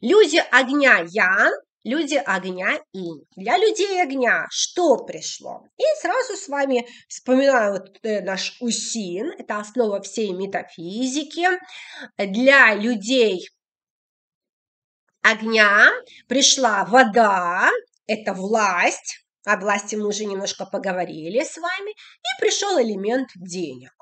Люди огня Ян, люди огня Инь. Для людей огня что пришло? И сразу с вами вспоминаю вот э, наш Усин, это основа всей метафизики. Для людей огня пришла вода, это власть, о власти мы уже немножко поговорили с вами, и пришел элемент денег.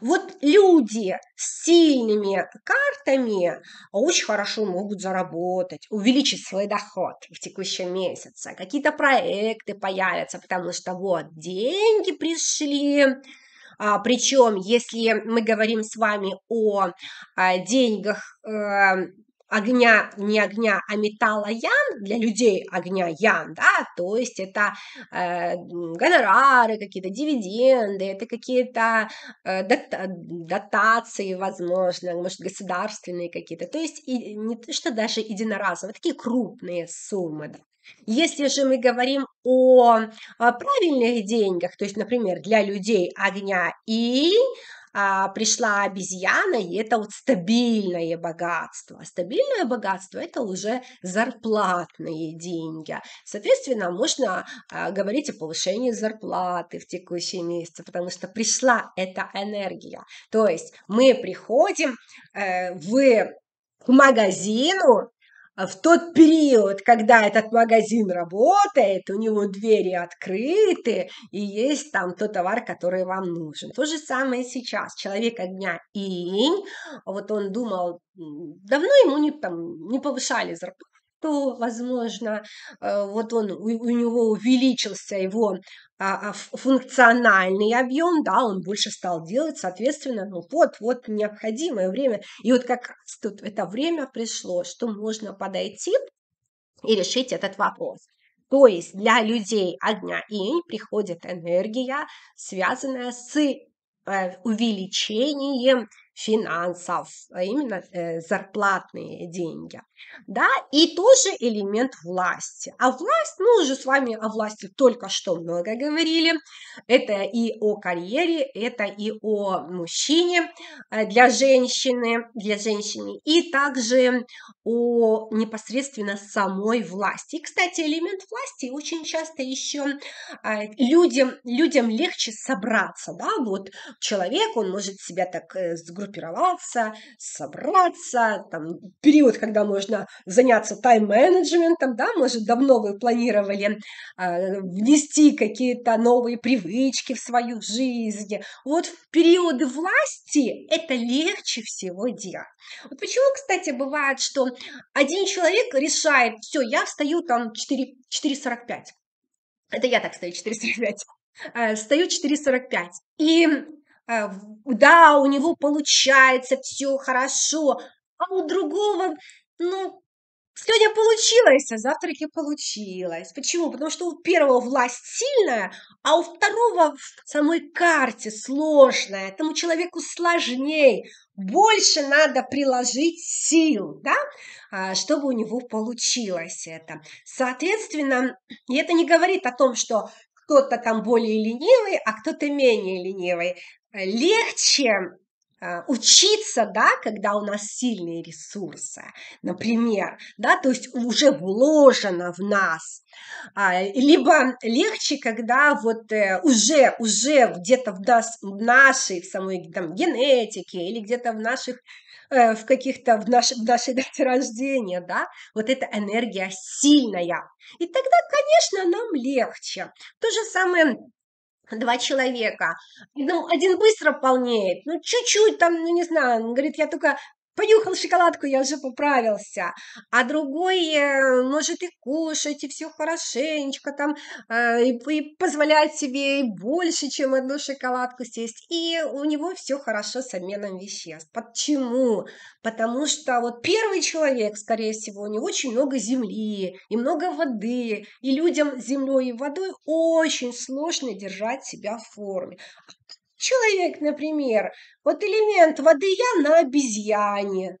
Вот люди с сильными картами очень хорошо могут заработать, увеличить свой доход в текущем месяце. Какие-то проекты появятся, потому что вот деньги пришли, а, причем, если мы говорим с вами о а, деньгах э, огня, не огня, а металла ян, для людей огня ян, да, то есть это э, гонорары, какие-то дивиденды, это какие-то э, дотации, возможно, может, государственные какие-то, то есть и, не то, что даже единоразово такие крупные суммы, да. Если же мы говорим о, о правильных деньгах, то есть, например, для людей огня и а, пришла обезьяна, и это вот стабильное богатство. А стабильное богатство – это уже зарплатные деньги. Соответственно, можно а, говорить о повышении зарплаты в текущие месяцы, потому что пришла эта энергия. То есть мы приходим э, в к магазину а в тот период, когда этот магазин работает, у него двери открыты, и есть там тот товар, который вам нужен. То же самое сейчас. Человек огня инь, вот он думал, давно ему не, там, не повышали зарплату, то, возможно, э, вот он, у, него увеличился его а, а, функциональный объем, да, он больше стал делать, соответственно, ну вот, вот необходимое время. И вот как раз тут это время пришло, что можно подойти и решить этот вопрос. То есть для людей огня инь приходит энергия, связанная с э, увеличением финансов, а именно э, зарплатные деньги, да, и тоже элемент власти. А власть, мы уже с вами о власти только что много говорили, это и о карьере, это и о мужчине э, для женщины, для женщины, и также о непосредственно самой власти. И, кстати, элемент власти очень часто еще э, людям, людям легче собраться, да, вот человек, он может себя так э, сгрузить, сгруппироваться, собраться, там, период, когда можно заняться тайм-менеджментом, да, может, давно вы планировали э, внести какие-то новые привычки в свою жизнь. Вот в периоды власти это легче всего делать. Вот почему, кстати, бывает, что один человек решает, все, я встаю там 4, 4.45. Это я так стою 4.45. Э, стою 4.45. И Э, да, у него получается все хорошо, а у другого, ну, сегодня получилось, а завтра не получилось. Почему? Потому что у первого власть сильная, а у второго в самой карте сложная. Этому человеку сложнее, больше надо приложить сил, да, а, чтобы у него получилось это. Соответственно, и это не говорит о том, что кто-то там более ленивый, а кто-то менее ленивый легче э, учиться, да, когда у нас сильные ресурсы, например, да, то есть уже вложено в нас, а, либо легче, когда вот э, уже, уже где-то в, нас, в нашей в самой там, генетике или где-то в наших э, в каких-то в, наш, в нашей дате рождения, да, вот эта энергия сильная. И тогда, конечно, нам легче. То же самое два человека. ну, один быстро полнеет, ну, чуть-чуть там, ну, не знаю, он говорит, я только понюхал шоколадку, я уже поправился, а другой э, может и кушать, и все хорошенечко там, э, и, и позволять себе и больше, чем одну шоколадку съесть, и у него все хорошо с обменом веществ. Почему? Потому что вот первый человек, скорее всего, у него очень много земли и много воды, и людям с землей и водой очень сложно держать себя в форме. Человек, например, вот элемент воды я на обезьяне.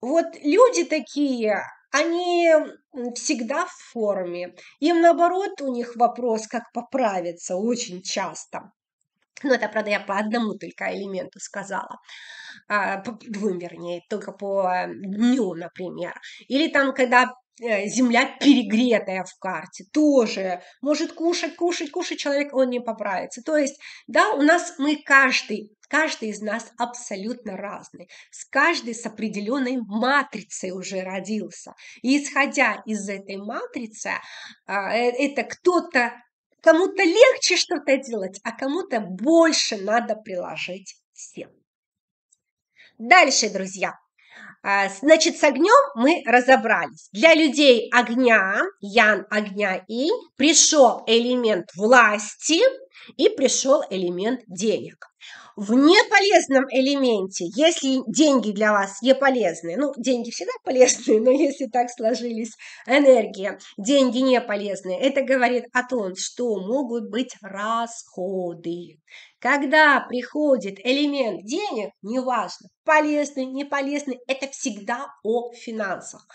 Вот люди такие, они всегда в форме. Им наоборот у них вопрос, как поправиться очень часто. Ну, это, правда, я по одному только элементу сказала. А, по, двум, вернее, только по э, дню, например. Или там, когда Э, земля перегретая в карте, тоже может кушать, кушать, кушать человек, он не поправится. То есть, да, у нас мы каждый, каждый из нас абсолютно разный, с каждой с определенной матрицей уже родился. И исходя из этой матрицы, а, э, это кто-то, кому-то легче что-то делать, а кому-то больше надо приложить сил. Дальше, друзья, а, значит, с огнем мы разобрались. Для людей огня, ян огня и пришел элемент власти и пришел элемент денег в неполезном элементе, если деньги для вас не полезны, ну, деньги всегда полезны, но если так сложились, энергия, деньги не полезны, это говорит о том, что могут быть расходы. Когда приходит элемент денег, неважно, полезный, не полезный, это всегда о финансах.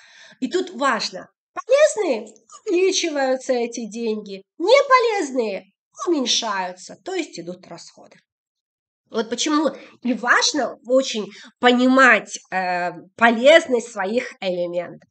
И тут важно, полезные увеличиваются эти деньги, не полезные уменьшаются, то есть идут расходы. Вот почему и важно очень понимать э, полезность своих элементов.